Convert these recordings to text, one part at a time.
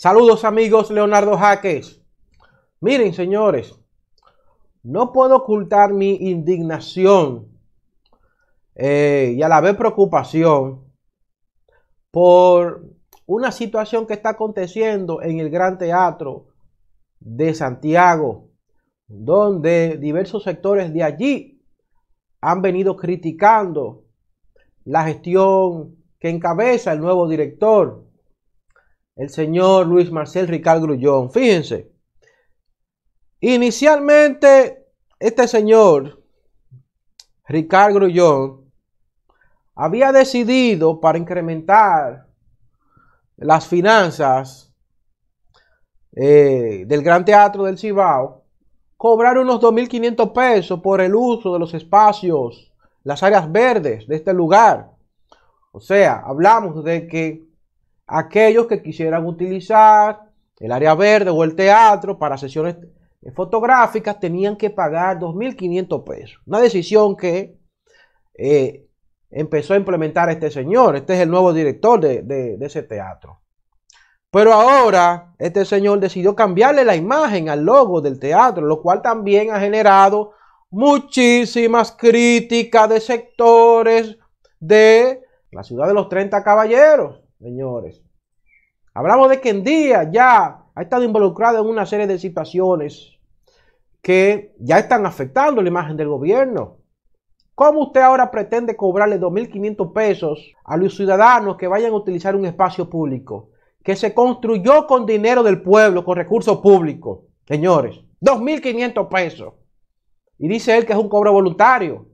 Saludos amigos Leonardo Jaques. Miren señores, no puedo ocultar mi indignación eh, y a la vez preocupación por una situación que está aconteciendo en el Gran Teatro de Santiago, donde diversos sectores de allí han venido criticando la gestión que encabeza el nuevo director el señor Luis Marcel Ricardo Grullón. Fíjense, inicialmente este señor Ricardo Grullón había decidido para incrementar las finanzas eh, del Gran Teatro del Cibao, cobrar unos 2.500 pesos por el uso de los espacios, las áreas verdes de este lugar. O sea, hablamos de que aquellos que quisieran utilizar el área verde o el teatro para sesiones fotográficas tenían que pagar 2.500 pesos. Una decisión que eh, empezó a implementar este señor. Este es el nuevo director de, de, ese teatro. Pero ahora este señor decidió cambiarle la imagen al logo del teatro, lo cual también ha generado muchísimas críticas de sectores de la ciudad de los 30 caballeros. Señores, hablamos de que en día ya ha estado involucrado en una serie de situaciones que ya están afectando la imagen del gobierno. ¿Cómo usted ahora pretende cobrarle 2.500 pesos a los ciudadanos que vayan a utilizar un espacio público que se construyó con dinero del pueblo, con recursos públicos? Señores, 2.500 pesos. Y dice él que es un cobro voluntario.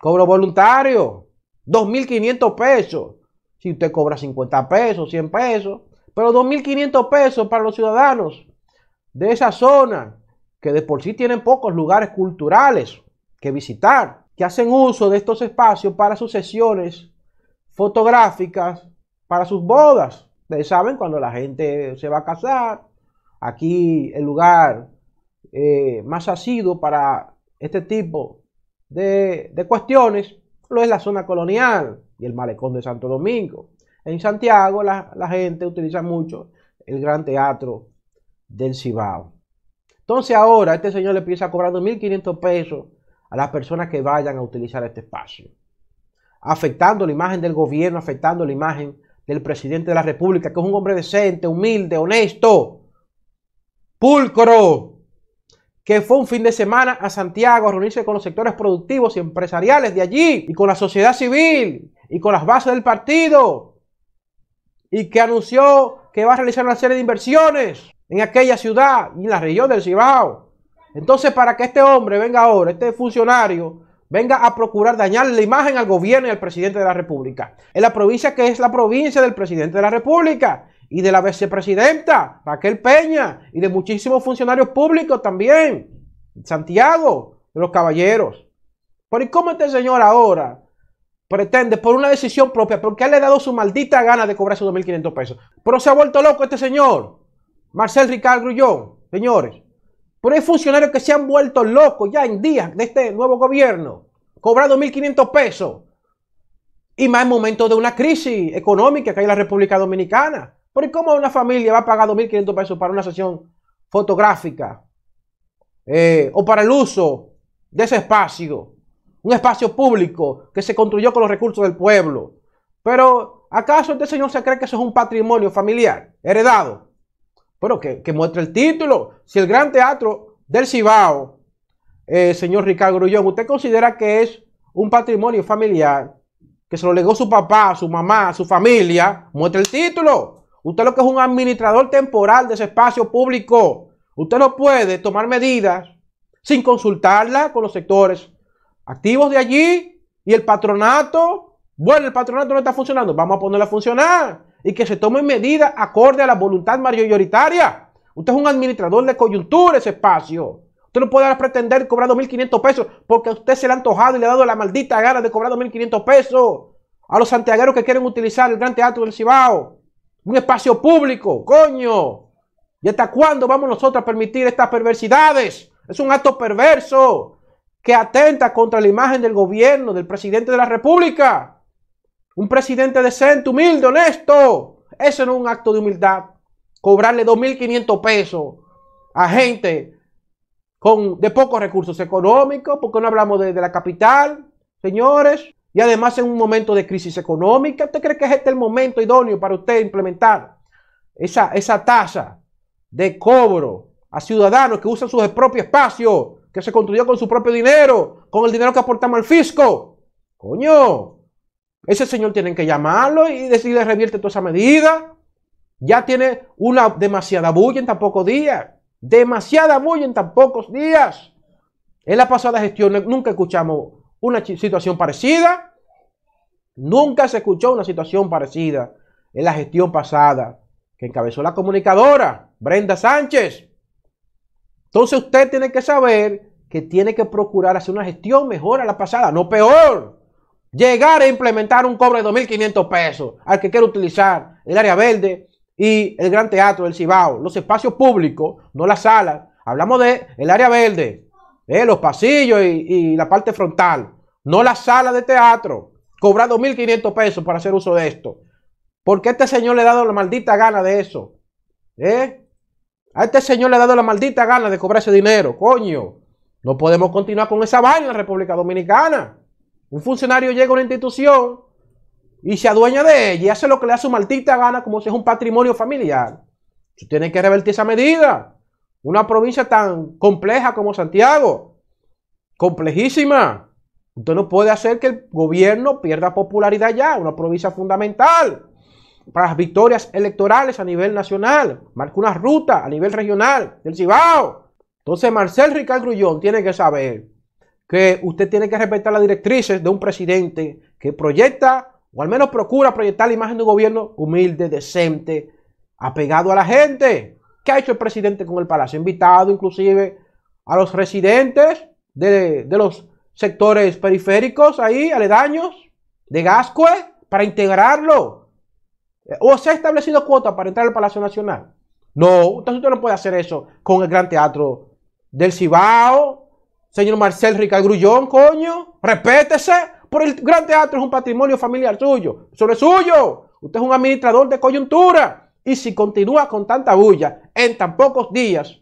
Cobro voluntario. 2.500 pesos si usted cobra 50 pesos, 100 pesos, pero 2.500 pesos para los ciudadanos de esa zona, que de por sí tienen pocos lugares culturales que visitar, que hacen uso de estos espacios para sus sesiones fotográficas, para sus bodas. Ustedes saben, cuando la gente se va a casar, aquí el lugar eh, más asido para este tipo de cuestiones lo es la zona colonial y el malecón de Santo Domingo. En Santiago la, gente utiliza mucho el gran teatro del Cibao. Entonces ahora este señor le empieza cobrando 1.500 pesos a las personas que vayan a utilizar este espacio, afectando la imagen del gobierno, afectando la imagen del presidente de la República, que es un hombre decente, humilde, honesto, pulcro, que fue un fin de semana a Santiago a reunirse con los sectores productivos y empresariales de allí y con la sociedad civil y con las bases del partido y que anunció que va a realizar una serie de inversiones en aquella ciudad y en la región del Cibao. Entonces, para que este hombre venga ahora, este funcionario, venga a procurar dañar la imagen al gobierno y al presidente de la República, en la provincia que es la provincia del presidente de la República, y de la vicepresidenta Raquel Peña y de muchísimos funcionarios públicos también. Santiago, de los caballeros. Pero ¿y cómo este señor ahora pretende, por una decisión propia, porque ha le ha dado su maldita gana de cobrar sus 2.500 pesos? Pero se ha vuelto loco este señor, Marcel Ricardo Grullón, señores. Pero hay funcionarios que se han vuelto locos ya en días de este nuevo gobierno, cobrar 2.500 pesos. Y más en momentos de una crisis económica que hay en la República Dominicana. ¿y ¿cómo una familia va a pagar 2.500 pesos para una sesión fotográfica eh, o para el uso de ese espacio? Un espacio público que se construyó con los recursos del pueblo. Pero ¿acaso este señor se cree que eso es un patrimonio familiar, heredado? Pero que, que muestre el título. Si el Gran Teatro del Cibao, eh, señor Ricardo Grullón, usted considera que es un patrimonio familiar, que se lo legó su papá, su mamá, su familia, muestre el título. Usted lo que es un administrador temporal de ese espacio público. Usted no puede tomar medidas sin consultarla con los sectores activos de allí y el patronato. Bueno, el patronato no está funcionando. Vamos a ponerlo a funcionar y que se tomen medidas acorde a la voluntad mayoritaria. Usted es un administrador de coyuntura ese espacio. Usted no puede pretender cobrar 2.500 pesos porque usted se le ha antojado y le ha dado la maldita gana de cobrar 2.500 pesos a los santiagueros que quieren utilizar el Gran Teatro del Cibao un espacio público, coño. ¿Y hasta cuándo vamos nosotros a permitir estas perversidades? Es un acto perverso que atenta contra la imagen del gobierno, del presidente de la República. Un presidente decente, humilde, honesto. ese no es un acto de humildad. Cobrarle 2.500 pesos a gente con, de pocos recursos económicos, porque no hablamos de la capital, señores y además en un momento de crisis económica, ¿usted cree que es este el momento idóneo para usted implementar esa, esa tasa de cobro a ciudadanos que usan su propio espacio, que se construyó con su propio dinero, con el dinero que aportamos al fisco? Coño, ese señor tienen que llamarlo y decirle revierte toda esa medida. Ya tiene una demasiada bulla en tan pocos días. Demasiada bulla en tan pocos días. En la pasada gestión nunca escuchamos una situación parecida. Nunca se escuchó una situación parecida en la gestión pasada que encabezó la comunicadora Brenda Sánchez. Entonces usted tiene que saber que tiene que procurar hacer una gestión mejor a la pasada, no peor. Llegar a e implementar un cobre de 2.500 pesos al que quiere utilizar el área verde y el gran teatro del Cibao, los espacios públicos, no las salas. Hablamos de el área verde, eh, los pasillos y, la parte frontal, no la sala de teatro. Cobrar 2.500 pesos para hacer uso de esto. Porque a este señor le ha dado la maldita gana de eso. ¿Eh? A este señor le ha dado la maldita gana de cobrar ese dinero, coño. No podemos continuar con esa vaina en la República Dominicana. Un funcionario llega a una institución y se adueña de ella y hace lo que le da su maldita gana como si es un patrimonio familiar. Tú tiene que revertir esa medida. Una provincia tan compleja como Santiago, complejísima. Usted no puede hacer que el gobierno pierda popularidad ya, una provincia fundamental para las victorias electorales a nivel nacional. Marca una ruta a nivel regional del Cibao. Entonces, Marcel Ricardo Grullón tiene que saber que usted tiene que respetar las directrices de un presidente que proyecta o al menos procura proyectar la imagen de un gobierno humilde, decente, apegado a la gente. ¿Qué ha hecho el presidente con el palacio? Ha invitado inclusive a los residentes de, los sectores periféricos ahí, aledaños, de Gascue, para integrarlo. ¿O se ha establecido cuota para entrar al Palacio Nacional? No, usted no puede hacer eso con el Gran Teatro del Cibao, señor Marcel Ricardo Grullón, coño, respétese, por el Gran Teatro es un patrimonio familiar suyo, sobre suyo, usted es un administrador de coyuntura, y si continúa con tanta bulla en tan pocos días,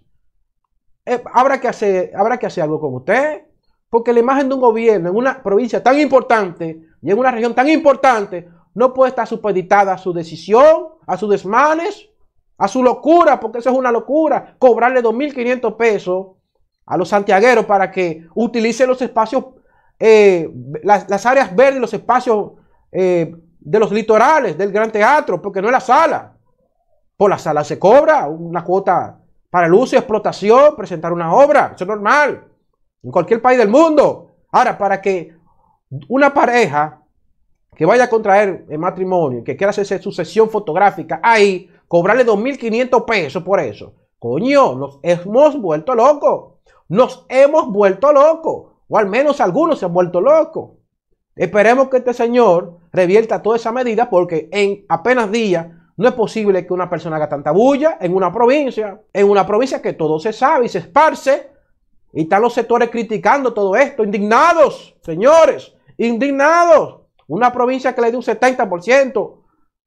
eh, habrá, que hacer, habrá que hacer algo con usted. Porque la imagen de un gobierno en una provincia tan importante y en una región tan importante no puede estar supeditada a su decisión, a sus desmanes, a su locura, porque eso es una locura. Cobrarle 2.500 pesos a los santiagueros para que utilicen los espacios, eh, las, áreas verdes, los espacios eh, de los litorales, del gran teatro, porque no es la sala. Por la sala se cobra una cuota para el uso y explotación, presentar una obra. Eso es normal. En cualquier país del mundo. Ahora, para que una pareja que vaya a contraer el matrimonio, que quiera su sucesión fotográfica, ahí, cobrarle 2.500 pesos por eso. Coño, nos hemos vuelto locos. Nos hemos vuelto locos. O al menos algunos se han vuelto locos. Esperemos que este señor revierta toda esa medida porque en apenas días no es posible que una persona haga tanta bulla en una provincia, en una provincia que todo se sabe y se esparce. Y están los sectores criticando todo esto, indignados, señores, indignados. Una provincia que le dio un 70%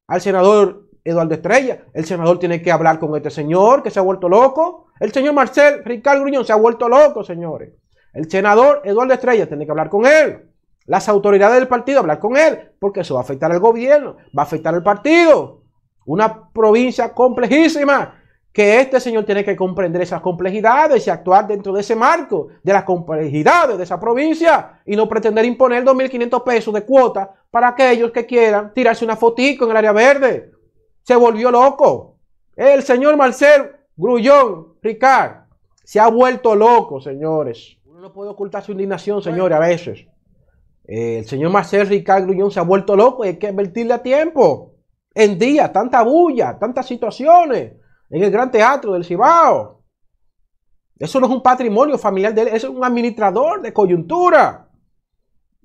al senador Eduardo Estrella. El senador tiene que hablar con este señor que se ha vuelto loco. El señor Marcel Ricardo Gruñón se ha vuelto loco, señores. El senador Eduardo Estrella tiene que hablar con él. Las autoridades del partido hablar con él, porque eso va a afectar al gobierno, va a afectar al partido. Una provincia complejísima que este señor tiene que comprender esas complejidades y actuar dentro de ese marco de las complejidades de esa provincia y no pretender imponer 2.500 pesos de cuota para aquellos que quieran tirarse una fotico en el área verde. Se volvió loco. El señor Marcel Grullón Ricard se ha vuelto loco, señores. Uno no puede ocultar su indignación, señores, a veces. El señor Marcel Ricard Grullón se ha vuelto loco y hay que advertirle a tiempo en día, tanta bulla, tantas situaciones en el Gran Teatro del Cibao. Eso no es un patrimonio familiar de él, eso es un administrador de coyuntura.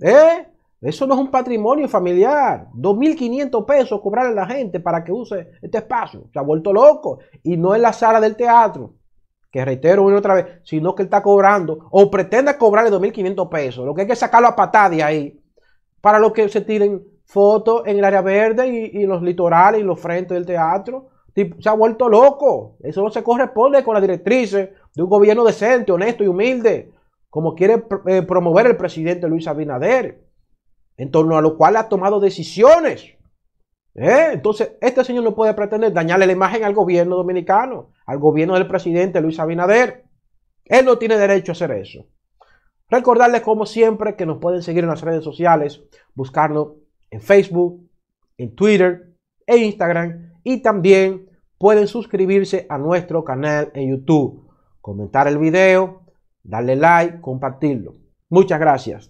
¿eh? Eso no es un patrimonio familiar. 2.500 pesos cobrar a la gente para que use este espacio. Se ha vuelto loco. Y no en la sala del teatro, que reitero una otra vez, sino que él está cobrando o pretende cobrarle 2.500 pesos. Lo que hay que sacarlo a patada de ahí para los que se tiren fotos en el área verde y, los litorales y los frentes del teatro. Se ha vuelto loco. Eso no se corresponde con las directrices de un gobierno decente, honesto y humilde, como quiere eh, promover el presidente Luis Abinader, en torno a lo cual ha tomado decisiones. ¿Eh? Entonces, este señor no puede pretender dañarle la imagen al gobierno dominicano, al gobierno del presidente Luis Abinader. Él no tiene derecho a hacer eso. Recordarles, como siempre, que nos pueden seguir en las redes sociales, buscarnos en Facebook, en Twitter e Instagram. Y también pueden suscribirse a nuestro canal en YouTube, comentar el video, darle like, compartirlo. Muchas gracias.